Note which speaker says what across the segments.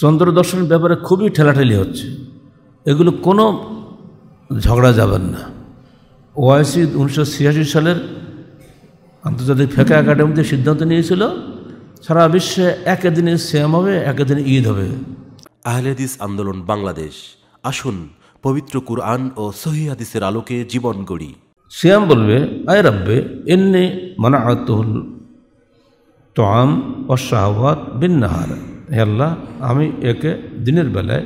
Speaker 1: চন্দ্র দর্শন ব্যাপারে খুবই ঠেলাঠেলি হচ্ছে এগুলো কোনো ঝগড়া যাবেন না ওআইসি উনিশশো সালের আন্তর্জাতিক ফেকা একাডেমিতে সিদ্ধান্ত নিয়েছিল সারা বিশ্বে একদিনে শ্যাম হবে দিনে ঈদ হবে আহলেদিস আন্দোলন বাংলাদেশ আসুন পবিত্র কুরআন ও সহি হাদিসের আলোকে জীবন গড়ি শ্যাম বলবে আয় রাব্বে এমনি মানা আতুল তাম অশাহওয়াত বিন্নাহার হে আল্লাহ আমি একে দিনের বেলায়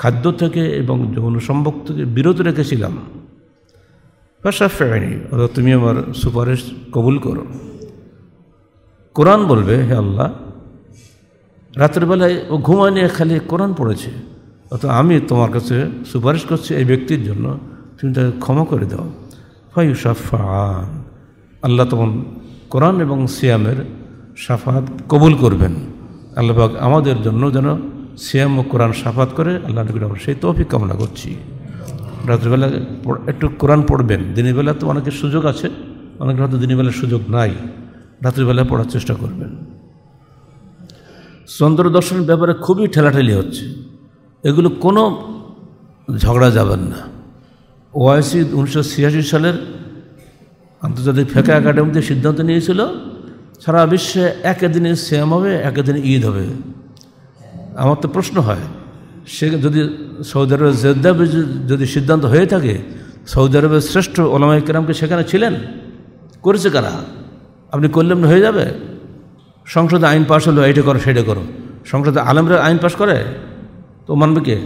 Speaker 1: খাদ্য থেকে এবং যৌন সম্ভব থেকে বিরত রেখেছিলাম পেশা ফেরাইনি অর্থাৎ তুমি আমার সুপারিশ কবুল করো কোরআন বলবে হে আল্লাহ বেলায় ও ঘুমায় নিয়ে খালি কোরআন পড়েছে অত আমি তোমার কাছে সুপারিশ করছি এই ব্যক্তির জন্য তুমি তাকে ক্ষমা করে দাও ফায়ু সাফান আল্লাহ তখন কোরআন এবং সিয়ামের সাফাত কবুল করবেন আল্লাহবাক আমাদের জন্য যেন সিয়াম ও কোরআন সাফাত করে আল্লাহ নবীর সেই তৌফিক কামনা করছি রাত্রিবেলা একটু কোরআন পড়বেন দিনের বেলা তো অনেকের সুযোগ আছে অনেক হয়তো দিনের বেলা সুযোগ নাই রাত্রিবেলা পড়ার চেষ্টা করবেন চন্দ্র দর্শনের ব্যাপারে খুবই ঠেলাঠেলি হচ্ছে এগুলো কোনো ঝগড়া যাবেন না ওআইসি উনিশশো সালের আন্তর্জাতিক ফেকা একাডেমিতে সিদ্ধান্ত নিয়েছিল সারা বিশ্বে একদিনে শ্যাম হবে একদিনে ঈদ হবে আমার তো প্রশ্ন হয় সে যদি সৌদি আরবের জেদ্দা যদি সিদ্ধান্ত হয়ে থাকে সৌদি আরবের শ্রেষ্ঠ ওলামা ইকরামকে সেখানে ছিলেন করেছে কারা আপনি করলেন হয়ে যাবে সংসদে আইন পাশ হলো এইটা করো সেটা করো সংসদে আলমরা আইন পাশ করে তো মানবে কে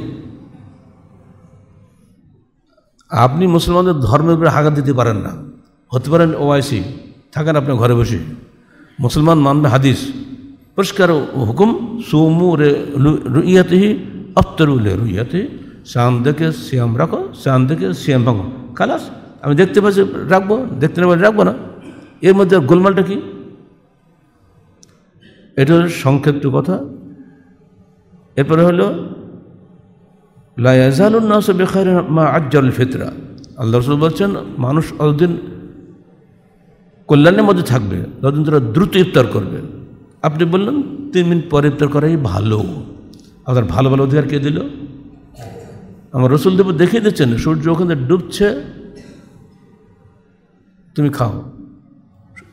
Speaker 1: আপনি মুসলমানদের ধর্মের উপরে হাগাত দিতে পারেন না হতে পারেন ওআইসি থাকেন আপনার ঘরে বসে মুসলমান মানবে হাদিস পরিষ্কার হুকুম সোমু রে রুইয়াতেহি আফতরুলে রুইয়াতে শ্যাম দেখে শ্যাম রাখো শ্যাম দেখে শ্যাম ভাঙো খালাস আমি দেখতে পাচ্ছি রাখবো দেখতে না পাচ্ছি রাখবো না এর মধ্যে গোলমালটা কি এটা হলো সংক্ষিপ্ত কথা এরপরে হলো লায়াজালুন্নাস বেখার মা আজ্জাল ফিতরা আল্লাহ রসুল বলছেন মানুষ অতদিন কল্যাণের মধ্যে থাকবে ততদিন তারা দ্রুত ইফতার করবে আপনি বললেন তিন মিনিট পরে ইফতার করাই ভালো আপনার ভালো ভালো অধিকার কে দিল আমার রসুল দেব দেখে দিচ্ছেন সূর্য ওখানে ডুবছে তুমি খাও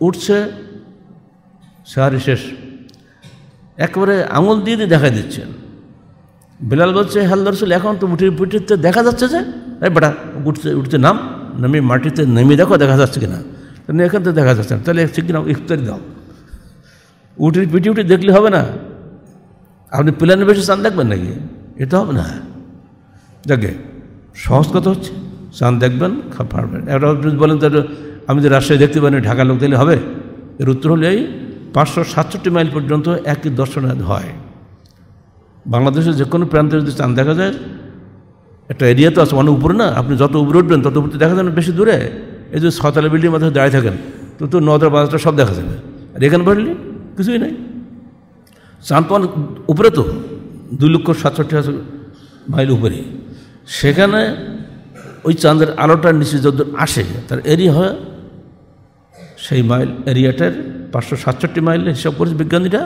Speaker 1: উঠছে সারি শেষ একেবারে আঙুল দিয়ে দিয়ে দেখা দিচ্ছেন বিলাল বলছে হাল্লা রসুল এখন তো উঠে পিঠিতে দেখা যাচ্ছে যে বেটা উঠতে উঠতে নাম নামি মাটিতে নেমে দেখো দেখা যাচ্ছে কিনা এখান থেকে দেখা যাচ্ছে না তাহলে সেদিন ইফতারি দাও উঠে পিটি উঠে দেখলে হবে না আপনি প্ল্যানের বেশি চান দেখবেন নাকি এটা হবে না দেখে সহজ কথা হচ্ছে চাঁদ দেখবেন পারবেন একটা বলেন তাহলে আমি যে রাজশাহী দেখতে পারি ঢাকা লোক দিলে হবে এর উত্তর হলে এই পাঁচশো সাতষট্টি মাইল পর্যন্ত একই দর্শন হয় বাংলাদেশের যে কোনো প্রান্তে যদি চান দেখা যায় একটা এরিয়া তো আছে অনেক মানে উপরে না আপনি যত উপরে উঠবেন তত উপরে দেখা যায় না বেশি দূরে এই যে ছতলা বিল্ডিং মাথায় দাঁড়িয়ে থাকেন তো তো নটা পাঁচটা সব দেখা যাবে আর এখানে বাড়লি কিছুই নাই চাঁদপান উপরে তো দুই লক্ষ সাতষট্টি হাজার মাইল উপরে সেখানে ওই চাঁদের আলোটার নিচে যত আসে তার এরিয়া হয় সেই মাইল এরিয়াটার পাঁচশো সাতষট্টি মাইল হিসাব করেছে বিজ্ঞানীরা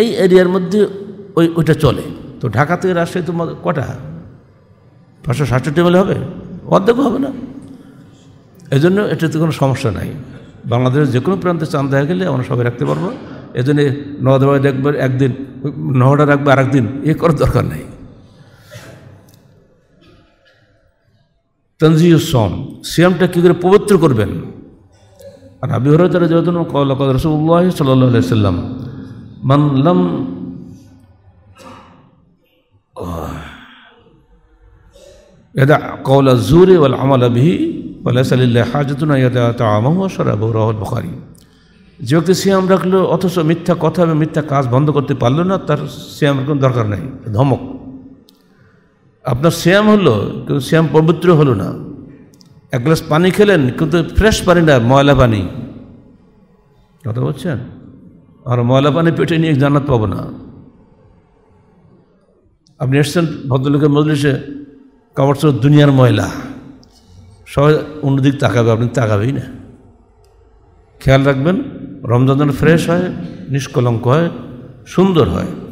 Speaker 1: এই এরিয়ার মধ্যে ওই ওইটা চলে তো ঢাকা থেকে রাজশাহী তোমার কটা পাঁচশো সাতষট্টি মাইল হবে অর্ধেকও হবে না এজন্য এটাতে কোনো সমস্যা নাই বাংলাদেশের যে কোনো প্রান্তে চান দেখা গেলে আমরা সবাই রাখতে পারবো এজন্য নদাবাই রাখবে একদিন নহড়া রাখবে আর একদিন এ করার দরকার নেই তঞ্জিউ সম সিয়ামটা কী করে পবিত্র করবেন আর আবি হরতারা যেহেতু কল রসুল্লাহ সাল্লাহ সাল্লাম মানলাম এটা কওলা জুরে ওয়াল আমাল বিহি বুখারি যে ব্যক্তি সিয়াম রাখলো অথচ মিথ্যা কথা এবং মিথ্যা কাজ বন্ধ করতে পারলো না তার শ্যামের কোনো দরকার নাই ধমক আপনার শ্যাম হলো কিন্তু শ্যাম পবিত্র হলো না এক গ্লাস পানি খেলেন কিন্তু ফ্রেশ পানি না ময়লা পানি কথা বলছেন আর ময়লা পানি পেটে নিয়ে জানাতে পাবো না আপনি এসছেন ভদ্রলোকের মজলিসে কাবার দুনিয়ার ময়লা সবাই অন্যদিকে তাকাবে আপনি তাকাবেই না খেয়াল রাখবেন রমজান ফ্রেশ হয় নিষ্কলঙ্ক হয় সুন্দর হয়